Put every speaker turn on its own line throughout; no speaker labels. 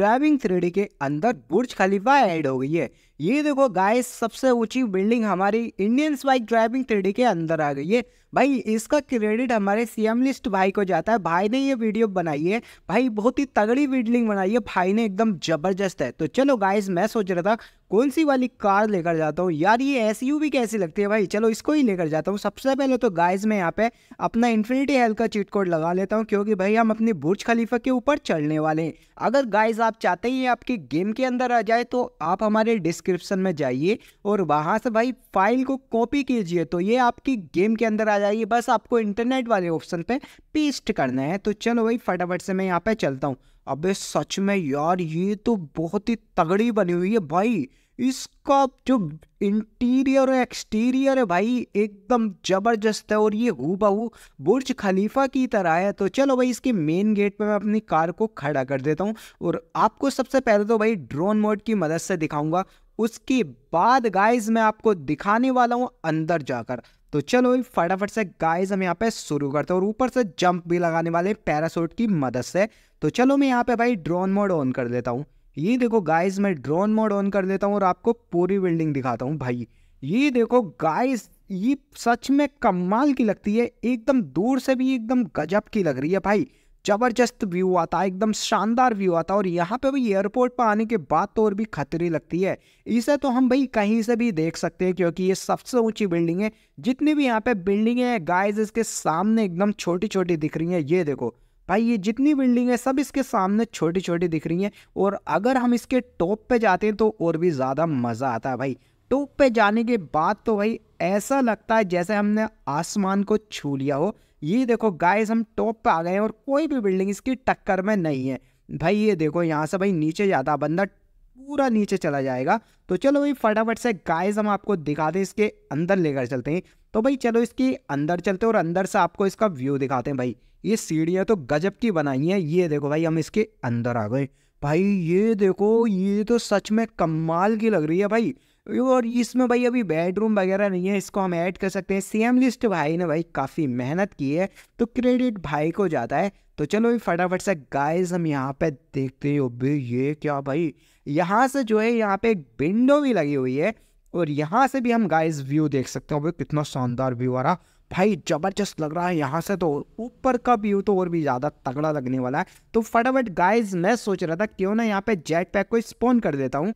driving three के अंदर बुर्ज खलीफा add हो गई है ये देखो गाइस सबसे ऊंची बिल्डिंग हमारी इंडियन स्वाइक ड्राइविंग थ्री के अंदर आ गई है भाई इसका क्रेडिट हमारे सीएम लिस्ट भाई को जाता है भाई ने ये वीडियो बनाई है भाई बहुत ही तगड़ी वीडलिंग बनाई है भाई ने एकदम ज़बरदस्त है तो चलो गाइज मैं सोच रहा था कौन सी वाली कार लेकर जाता हूँ यार ये एस यू भी कैसी लगती है भाई चलो इसको ही लेकर जाता हूँ सबसे पहले तो गाइज मैं यहाँ पे अपना इन्फिनिटी हेल्थ का चीट कोड लगा लेता हूँ क्योंकि भाई हम अपने बुर्ज खलीफा के ऊपर चढ़ने वाले हैं अगर गाइज आप चाहते हैं आपके गेम के अंदर आ जाए तो आप हमारे डिस्क्रिप्शन में जाइए और वहाँ से भाई फाइल को कॉपी कीजिए तो ये आपकी गेम के अंदर आ जाइए बस आपको इंटरनेट वाले ऑप्शन पे पेस्ट करना है तो चलो भाई फटाफट से मैं यहाँ पे चलता हूँ अबे सच में यार ये तो बहुत ही तगड़ी बनी हुई है भाई इसका जो इंटीरियर और एक्सटीरियर है भाई एकदम ज़बरदस्त है और ये हु बहू बुर्ज खलीफा की तरह है तो चलो भाई इसके मेन गेट पे मैं अपनी कार को खड़ा कर देता हूँ और आपको सबसे पहले तो भाई ड्रोन मोड की मदद से दिखाऊंगा उसके बाद गाइस मैं आपको दिखाने वाला हूँ अंदर जाकर तो चलो फटाफट से गाइस हम यहाँ पे शुरू करते हैं और ऊपर से जंप भी लगाने वाले पैरासूट की मदद से तो चलो मैं यहाँ पे भाई ड्रोन मोड ऑन कर देता हूँ ये देखो गाइस मैं ड्रोन मोड ऑन कर देता हूँ और आपको पूरी बिल्डिंग दिखाता हूँ भाई ये देखो गाइस ये सच में कमाल की लगती है एकदम दूर से भी एकदम गजब की लग रही है भाई ज़बरदस्त व्यू आता है एकदम शानदार व्यू आता है और यहाँ पे भाई एयरपोर्ट पर आने के बाद तो और भी खतरे लगती है इसे तो हम भाई कहीं से भी देख सकते हैं क्योंकि ये सबसे ऊंची बिल्डिंग है जितनी भी यहाँ पे बिल्डिंग है गाइस इसके सामने एकदम छोटी छोटी दिख रही है ये देखो भाई ये जितनी बिल्डिंग है सब इसके सामने छोटी छोटी दिख रही हैं और अगर हम इसके टॉप पर जाते हैं तो और भी ज़्यादा मज़ा आता है भाई टॉप पर जाने के बाद तो भाई ऐसा लगता है जैसे हमने आसमान को छू लिया हो ये देखो गाइस हम टॉप पे आ गए हैं और कोई भी बिल्डिंग इसकी टक्कर में नहीं है भाई ये देखो यहाँ से भाई नीचे जाता बंदा पूरा नीचे चला जाएगा तो चलो भाई फटाफट से गाइस हम आपको दिखा दें इसके अंदर लेकर चलते हैं तो भाई चलो इसके अंदर चलते हैं और अंदर से आपको इसका व्यू दिखाते हैं भाई ये सीढ़ियाँ तो गजब की बनाई हैं ये देखो भाई हम इसके अंदर आ गए भाई ये देखो ये तो सच में कमाल की लग रही है भाई और इसमें भाई अभी बेडरूम वगैरह नहीं है इसको हम ऐड कर सकते हैं सेम लिस्ट भाई ने भाई काफ़ी मेहनत की है तो क्रेडिट भाई को जाता है तो चलो भाई फटाफट से गाइस हम यहाँ पे देखते हो भाई ये क्या भाई यहाँ से जो है यहाँ पे एक विंडो भी लगी हुई है और यहाँ से भी हम गाइस व्यू देख सकते हो भाई कितना शानदार व्यू आ रहा भाई ज़बरदस्त लग रहा है यहाँ से तो ऊपर का व्यू तो और भी ज़्यादा तगड़ा लगने वाला है तो फटाफट गाइस मैं सोच रहा था क्यों ना यहाँ पे जेट पैक को स्पोन कर देता हूँ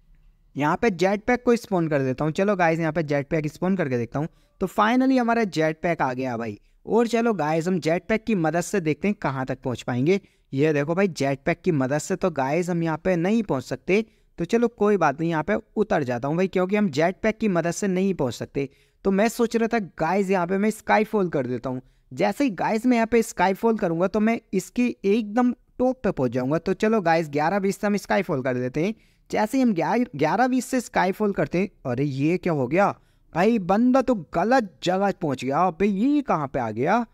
यहाँ पे जेट पैक को स्पॉन कर देता हूँ चलो गाइज यहाँ पे जेट पैक स्पॉन करके देखता हूँ तो फाइनली हमारा जेट पैक आ गया भाई और चलो गाइज हम जेट पैक की मदद से देखते हैं कहाँ तक पहुँच पाएंगे ये देखो भाई जेट पैक की मदद से तो गाइज हम यहाँ पे नहीं पहुँच सकते तो चलो कोई बात नहीं यहाँ पे उतर जाता हूँ भाई क्योंकि हम जेट पैक की मदद से नहीं पहुँच सकते तो मैं सोच रहा था गाइज यहाँ पे मैं स्काई फॉल कर देता हूँ जैसे ही गाइज मैं यहाँ पे फॉल करूँगा तो मैं इसकी एकदम टॉप पे पहुँच जाऊँगा तो चलो गाइज ग्यारह बीस से हम स्काई फॉल कर देते हैं जैसे ही हम ग्यारह बीस से स्काई फॉल करते अरे ये क्या हो गया भाई बंदा तो गलत जगह पहुंच गया भाई ये कहाँ पे आ गया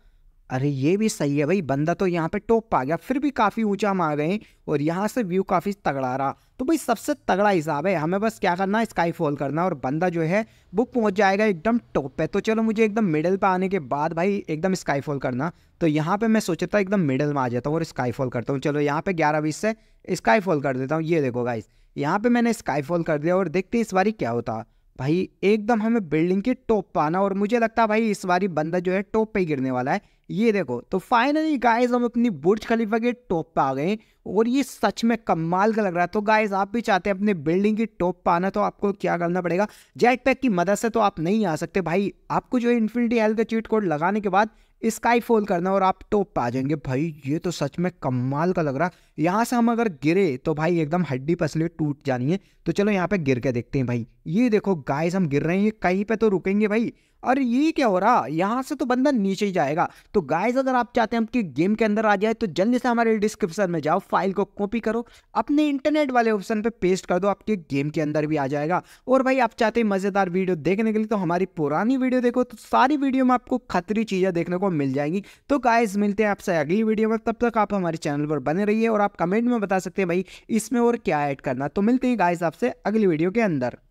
अरे ये भी सही है भाई बंदा तो यहाँ पे टॉप पा गया फिर भी काफ़ी ऊंचा हम आ गए और यहाँ से व्यू काफ़ी तगड़ा रहा तो भाई सबसे तगड़ा हिसाब है हमें बस क्या करना है स्काई फॉल करना और बंदा जो है वो पहुँच जाएगा एकदम टॉप पे तो चलो मुझे एकदम मिडल पे आने के बाद भाई एकदम स्काई फॉल करना तो यहाँ पर मैं सोचता एकदम मिडल में आ जाता हूँ और स्काई फॉल करता हूँ चलो यहाँ पे ग्यारह बीस से स्काई फॉल कर देता हूँ ये देखो भाई यहाँ पे मैंने स्काईफॉल कर दिया और देखते इस बारी क्या होता भाई एकदम हमें बिल्डिंग की टॉप आना और मुझे लगता है भाई इस बारी बंदा जो है टॉप पे ही गिरने वाला है ये देखो तो फाइनली गाइस हम अपनी बुर्ज खलीफा के टॉप पे आ गए और ये सच में कमाल का लग रहा है तो गाइस आप भी चाहते हैं अपने बिल्डिंग की टॉप पे आना तो आपको क्या करना पड़ेगा जेट पैक की मदद से तो आप नहीं आ सकते भाई आपको जो है इन्फिनिटी हेल्थ का चीट कोड लगाने के बाद स्काई फॉल करना और आप टॉप पे आ जाएंगे भाई ये तो सच में कमाल का लग रहा है यहाँ से हम अगर गिरे तो भाई एकदम हड्डी पसली टूट जानी है तो चलो यहाँ पे गिर के देखते हैं भाई ये देखो गाइस हम गिर रहे हैं कहीं पे तो रुकेंगे भाई अरे ये क्या हो रहा यहाँ से तो बंदा नीचे ही जाएगा तो गाइज अगर आप चाहते हैं कि गेम के अंदर आ जाए तो जल्दी से हमारे डिस्क्रिप्शन में जाओ फाइल को कॉपी करो अपने इंटरनेट वाले ऑप्शन पे पेस्ट कर दो आपके गेम के अंदर भी आ जाएगा और भाई आप चाहते हैं मज़ेदार वीडियो देखने के लिए तो हमारी पुरानी वीडियो देखो तो सारी वीडियो में आपको खतरी चीज़ें देखने को मिल जाएंगी तो गाइज मिलते हैं आपसे अगली वीडियो में तब तक आप हमारे चैनल पर बने रहिए और आप कमेंट में बता सकते हैं भाई इसमें और क्या ऐड करना तो मिलते हैं गाइज आपसे अगली वीडियो के अंदर